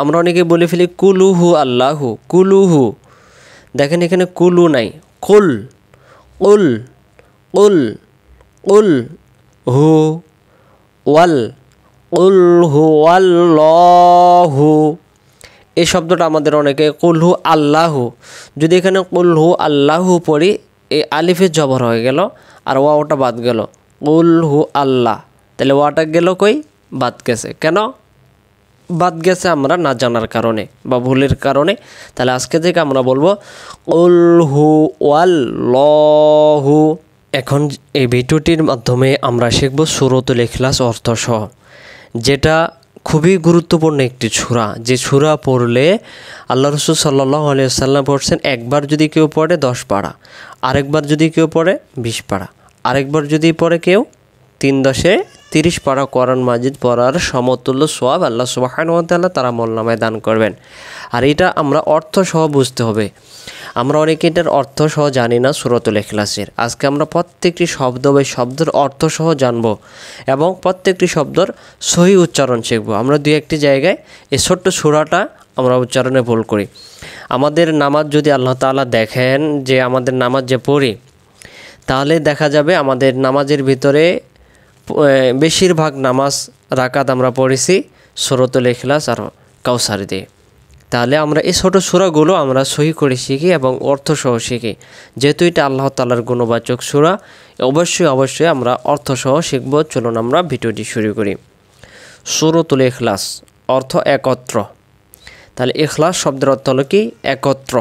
আমরা অনেকে বলে ফেলি কুলুহু আল্লাহু কুলুহু দেখেন এখানে কুলু নাই কুল উল উল উল হু ওয়াল উল হু আল্লাহু এই শব্দটা আমাদের অনেকে কুলহু আল্লাহু যদি এখানে কুলহু আল্লাহু পড়ি এই আলিফের জবর হয়ে গেল আর ওটা বাদ গেল উল হু আল্লাহ তাহলে ওয়াটা গেল কই বাদ গেছে কেন বাদ গেছে আমরা না জানার কারণে বা ভুলের কারণে তাহলে আজকে থেকে আমরা বলবো উল হু ওয়াল ল হু এখন এই ভিডিওটির মাধ্যমে আমরা শিখব সুরতুল অর্থ অর্থসহ যেটা খুবই গুরুত্বপূর্ণ একটি ছুরা যে ছুরা পড়লে আল্লাহ রসুল সাল্লাহ সাল্লাম পড়ছেন একবার যদি কেউ পড়ে দশ পাড়া আরেকবার যদি কেউ পড়ে বিশ পাড়া আরেকবার যদি পড়ে কেউ তিন দশে তিরিশ পারা কোরআন মাজিদ পড়ার সমতুল্য সোয়াব আল্লাহ সুবাহানুয়াল্লাহ তারা মোল্লামায় দান করবেন আর এটা আমরা অর্থ সহ বুঝতে হবে আমরা অনেকে এটার অর্থ সহ জানি না সুরতুল এখলাসের আজকে আমরা প্রত্যেকটি শব্দ বা শব্দের অর্থ সহ জানব এবং প্রত্যেকটি শব্দর সহি উচ্চারণ শিখব আমরা দু একটি জায়গায় এই ছোট্ট সুরাটা আমরা উচ্চারণে ভুল করি আমাদের নামাজ যদি আল্লাহ তালা দেখেন যে আমাদের নামাজ যে পড়ি তাহলে দেখা যাবে আমাদের নামাজের ভিতরে বেশিরভাগ নামাজ রাকাত আমরা পড়েছি সুরতুল এখলাস আর কাউসার দিয়ে তাহলে আমরা এই ছোটো সুরাগুলো আমরা সহি করে শিখি এবং অর্থসহ শিখি যেহেতু এটা আল্লাহ তালার গুণবাচক সুরা অবশ্যই অবশ্যই আমরা অর্থ সহ শিখব চলুন আমরা ভিডিওটি শুরু করি সুরতুল এখলাস অর্থ একত্র তাহলে এখলাস শব্দের অর্থ হলো কি একত্র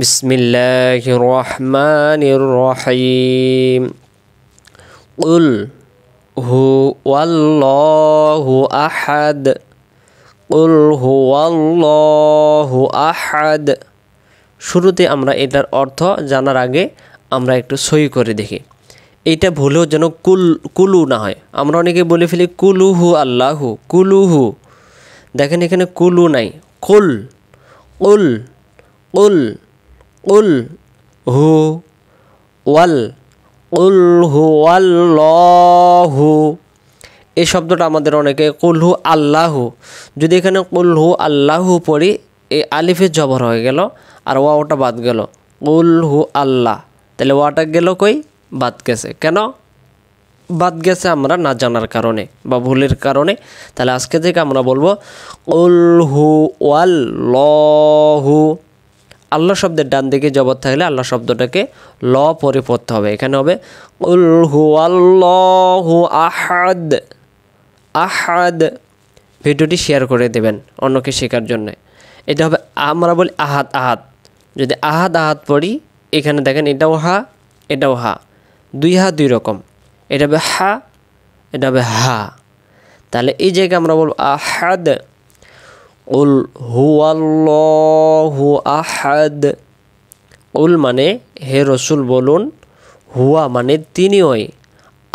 বিসমিল্লাহ রহমান রহিম قل هو الله أحد قل هو الله أحد শুরুতে আমরা এটার অর্থ জানার আগে আমরা একটু সই করে দেখি এটা ভুলেও যেন কুল কুলু না হয় আমরা অনেকে বলে ফেলি কুলুহু আল্লাহু কুলুহু দেখেন এখানে কুলু নাই কুল উল উল উল হু ওয়াল উলহু আল্লাহ এই শব্দটা আমাদের অনেকে কুলহু আল্লাহু যদি এখানে কুলহু আল্লাহু পড়ি এই আলিফের জবর হয়ে গেল আর ওয়াওটা ওটা বাদ গেল কুলহু আল্লাহ তাহলে ওয়াটা গেল কই বাদ গেছে কেন বাদ গেছে আমরা না জানার কারণে বা ভুলের কারণে তাহলে আজকে থেকে আমরা বলবো উলহু ওয়াল্লাহু আল্লাহ শব্দের ডান দিকে জবাব থাকলে আল্লাহ শব্দটাকে ল পরে পড়তে হবে এখানে হবে উল হু আল্লাহ আহাদ আহাদ ভিডিওটি শেয়ার করে দেবেন অন্যকে শেখার জন্য এটা হবে আমরা বলি আহাত আহাত যদি আহাত আহাত পড়ি এখানে দেখেন এটাও হা এটাও হা দুই হা দুই রকম এটা হবে হা এটা হবে হা তাহলে এই জায়গায় আমরা বলব আহাদ উল হুয়াল্লাহু আহাদ উল মানে হে রসুল বলুন হুয়া মানে তিনিওই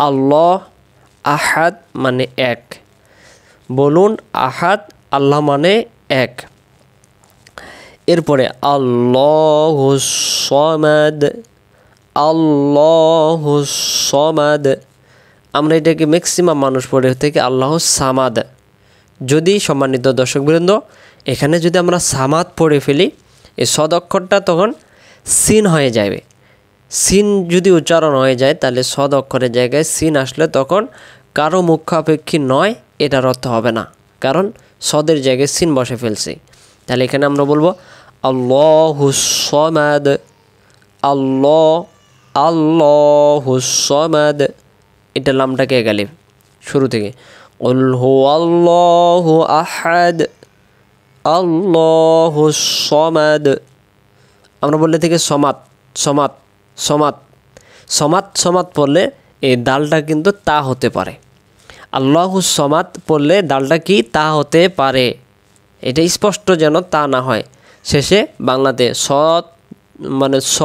আল্লাহ আহাদ মানে এক বলুন আহাদ আল্লাহ মানে এক এরপরে আল্লাহ সমাদ আল্লাহ সমাদ আমরা এটাকে ম্যাক্সিমাম মানুষ পড়ে থেকে আল্লাহ সামাদ যদি সম্মানিত দর্শকবৃন্দ এখানে যদি আমরা সামাত পড়ে ফেলি এই সদক্ষরটা তখন সিন হয়ে যাবে সিন যদি উচ্চারণ হয়ে যায় তাহলে সদ অক্ষরের জায়গায় সিন আসলে তখন কারো মুখ্যাপেক্ষী নয় এটার অর্থ হবে না কারণ সদের জায়গায় সিন বসে ফেলছি তাহলে এখানে আমরা বলবো আল্লাহুসমাদ আল্লাহ আল্লাহুসমাদ এটা লামটাকে গেলে শুরু থেকে قل هو الله أحد الله الصمد আমরা বললে থেকে সমাত সমাত সমাত সমাত সমাত পড়লে এই ডালটা কিন্তু তা হতে পারে আল্লাহ সমাত পড়লে ডালটা কি তা হতে পারে এটা স্পষ্ট যেন তা না হয় শেষে বাংলাতে স মানে স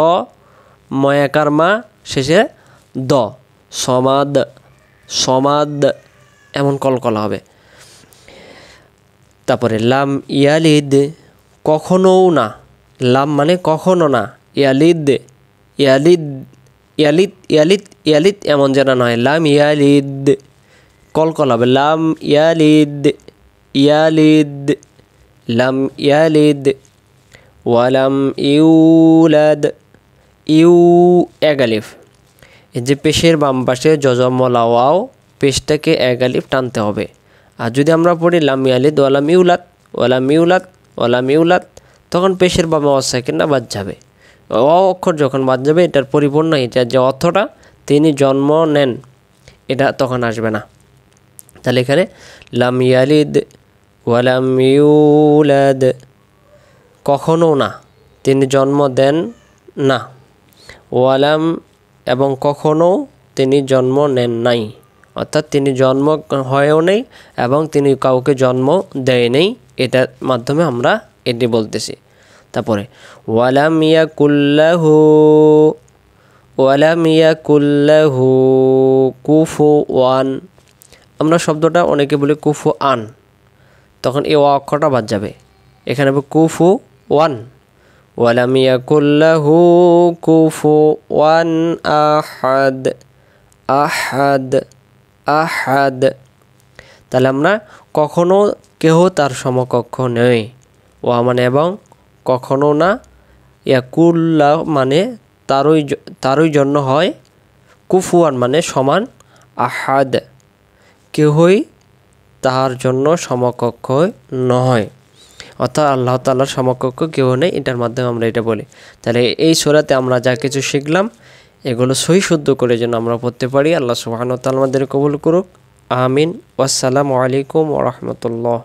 ময়াকার মা শেষে দ সমাদ সমাদ এমন কলকলা হবে তারপরে লাম ইয়ালিদ কখনও না লাম মানে কখনো না ইয়ালিদ ইয়ালিদ ইয়ালিদ ইয়ালিদ ইয়ালিদ এমন যেন নয় লাম ইয়ালিদ কলকল হবে লাম ইয়ালিদ ইয়ালিদ লাম ইয়ালিদ ওয়ালাম ইউলাদ ইউ এগালিফ এই যে পেশের বাম পাশে জজমলা পেশটাকে এক আলিফ টানতে হবে আর যদি আমরা পড়ি লামি আলিদ ওয়ালা মিউলাদ ওয়ালা মিউলাদ ওয়ালা মিউলাদ তখন পেশের বাবা না বাদ যাবে অ অক্ষর যখন বাদ যাবে এটার পরিপূর্ণ এটার যে অর্থটা তিনি জন্ম নেন এটা তখন আসবে না তাহলে এখানে লাম ইয়ালিদ ওয়ালাম ইউলাদ কখনও না তিনি জন্ম দেন না ওয়ালাম এবং কখনও তিনি জন্ম নেন নাই অর্থাৎ তিনি জন্ম হয়েও নেই এবং তিনি কাউকে জন্ম দেয় নেই এটার মাধ্যমে আমরা এটি বলতেছি তারপরে ওয়ালাম ইয়াকুল্লাহু ওয়ালাম ইয়াকুল্লাহু কুফু ওয়ান আমরা শব্দটা অনেকে বলি কুফু আন তখন এ অক্ষরটা বাদ যাবে এখানে হবে কুফু ওয়ান ওয়ালা ওয়ালাম ইয়াকুল্লাহু কুফু ওয়ান আহাদ আহাদ আহাদ তাহলে আমরা কখনো কেহ তার সমকক্ষ নেই ওয়া মানে এবং কখনো না ইয়াকুল্লা মানে তারই তারই জন্য হয় কুফুয়ান মানে সমান আহাদ কেহই তাহার জন্য সমকক্ষ নয় অর্থাৎ আল্লাহ তাল্লাহর সমকক্ষ কেউ নেই এটার মাধ্যমে আমরা এটা বলি তাহলে এই সোরাতে আমরা যা কিছু শিখলাম এগুলো সই শুদ্ধ করে যেন আমরা পড়তে পারি আল্লাহ সুবাহানতাল আমাদের কবুল করুক আমিন আসসালামু আলাইকুম রহমতুল্লাহ